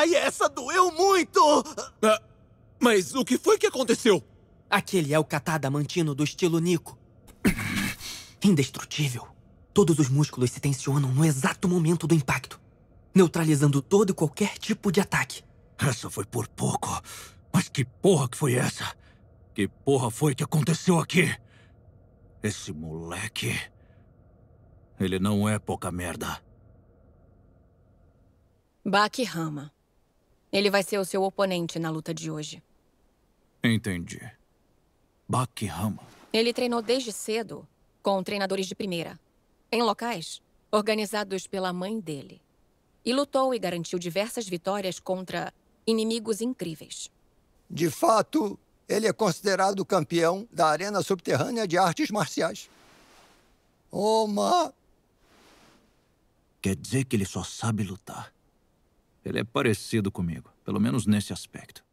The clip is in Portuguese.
Ai, essa doeu muito! Ah, mas o que foi que aconteceu? Aquele é o mantino do estilo Nico. Indestrutível. Todos os músculos se tensionam no exato momento do impacto, neutralizando todo e qualquer tipo de ataque. Essa foi por pouco. Mas que porra que foi essa? Que porra foi que aconteceu aqui? Esse moleque. Ele não é pouca merda. Bakirama. Ele vai ser o seu oponente na luta de hoje. Entendi. Rama. Ele treinou desde cedo com treinadores de primeira, em locais organizados pela mãe dele. E lutou e garantiu diversas vitórias contra inimigos incríveis. De fato, ele é considerado campeão da Arena Subterrânea de Artes Marciais. Oma! Quer dizer que ele só sabe lutar. Ele é parecido comigo, pelo menos nesse aspecto.